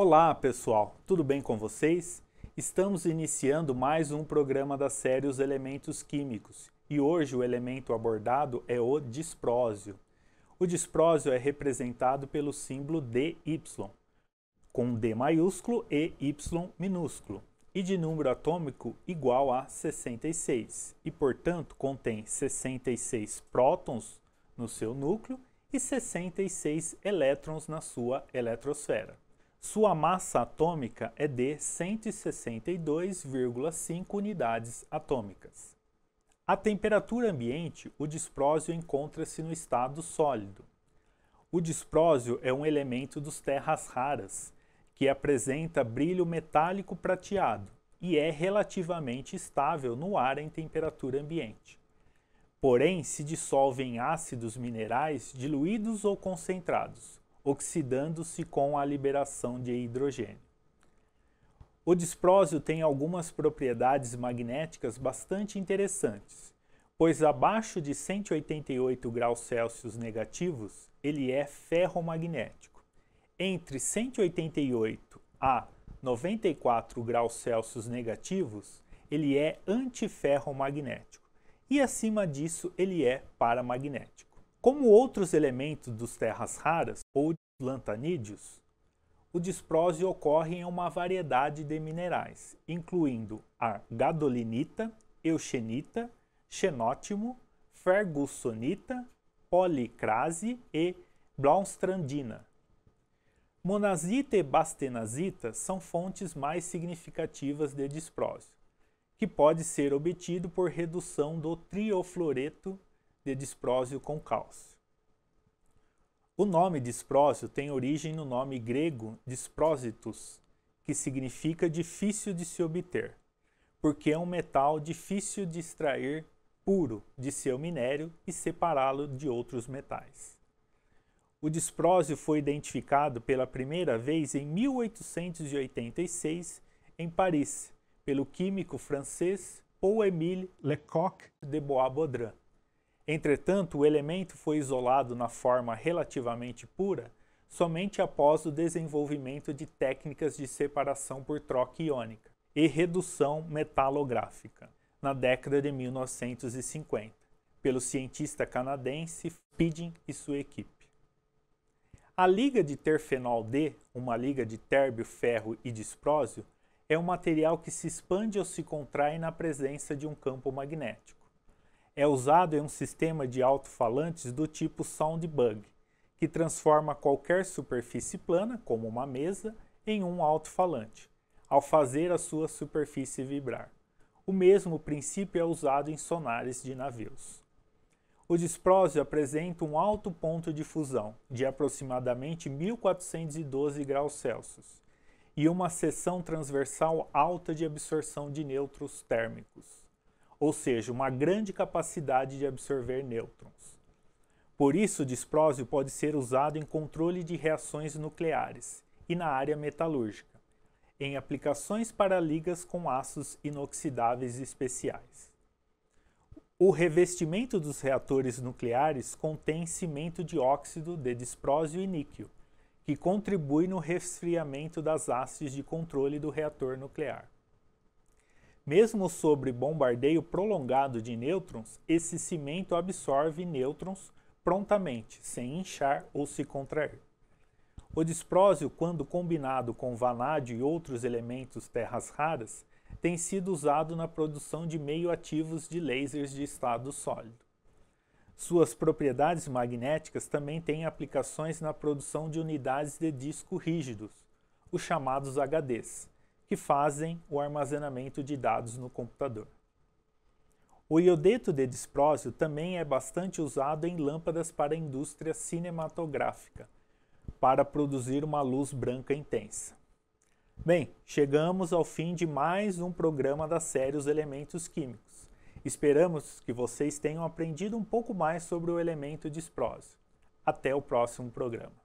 Olá pessoal, tudo bem com vocês? Estamos iniciando mais um programa da série Os Elementos Químicos e hoje o elemento abordado é o disprósio. O disprósio é representado pelo símbolo DY, com D maiúsculo e Y minúsculo, e de número atômico igual a 66, e portanto contém 66 prótons no seu núcleo e 66 elétrons na sua eletrosfera. Sua massa atômica é de 162,5 unidades atômicas. A temperatura ambiente, o disprósio encontra-se no estado sólido. O disprósio é um elemento dos terras raras, que apresenta brilho metálico prateado e é relativamente estável no ar em temperatura ambiente. Porém, se dissolve em ácidos minerais diluídos ou concentrados, oxidando-se com a liberação de hidrogênio. O disprósio tem algumas propriedades magnéticas bastante interessantes, pois abaixo de 188 graus Celsius negativos, ele é ferromagnético. Entre 188 a 94 graus Celsius negativos, ele é antiferromagnético. E acima disso, ele é paramagnético. Como outros elementos dos terras raras ou dos lantanídeos, o disprósio ocorre em uma variedade de minerais, incluindo a gadolinita, euxenita, xenótimo, fergussonita, policrase e blaustrandina. Monazita e bastenazita são fontes mais significativas de disprósio, que pode ser obtido por redução do triofloreto de disprósio com cálcio. O nome disprósio tem origem no nome grego disprósitos, que significa difícil de se obter, porque é um metal difícil de extrair puro de seu minério e separá-lo de outros metais. O disprósio foi identificado pela primeira vez em 1886 em Paris, pelo químico francês Paul-Émile Lecoq de Bois-Baudrin. Entretanto, o elemento foi isolado na forma relativamente pura somente após o desenvolvimento de técnicas de separação por troca iônica e redução metalográfica, na década de 1950, pelo cientista canadense Pidgeon e sua equipe. A liga de terfenol D, uma liga de térbio, ferro e disprósio, é um material que se expande ou se contrai na presença de um campo magnético é usado em um sistema de alto-falantes do tipo Soundbug, que transforma qualquer superfície plana, como uma mesa, em um alto-falante, ao fazer a sua superfície vibrar. O mesmo princípio é usado em sonares de navios. O disprósio apresenta um alto ponto de fusão, de aproximadamente 1412 graus Celsius, e uma seção transversal alta de absorção de nêutrons térmicos ou seja, uma grande capacidade de absorver nêutrons. Por isso, o disprósio pode ser usado em controle de reações nucleares e na área metalúrgica, em aplicações para ligas com aços inoxidáveis especiais. O revestimento dos reatores nucleares contém cimento de óxido de disprósio e níquel, que contribui no resfriamento das hastes de controle do reator nuclear. Mesmo sobre bombardeio prolongado de nêutrons, esse cimento absorve nêutrons prontamente, sem inchar ou se contrair. O disprósio, quando combinado com vanádio e outros elementos terras raras, tem sido usado na produção de meio ativos de lasers de estado sólido. Suas propriedades magnéticas também têm aplicações na produção de unidades de disco rígidos, os chamados HDs, que fazem o armazenamento de dados no computador. O iodeto de disprósio também é bastante usado em lâmpadas para a indústria cinematográfica, para produzir uma luz branca intensa. Bem, chegamos ao fim de mais um programa da série Os Elementos Químicos. Esperamos que vocês tenham aprendido um pouco mais sobre o elemento disprósio. Até o próximo programa.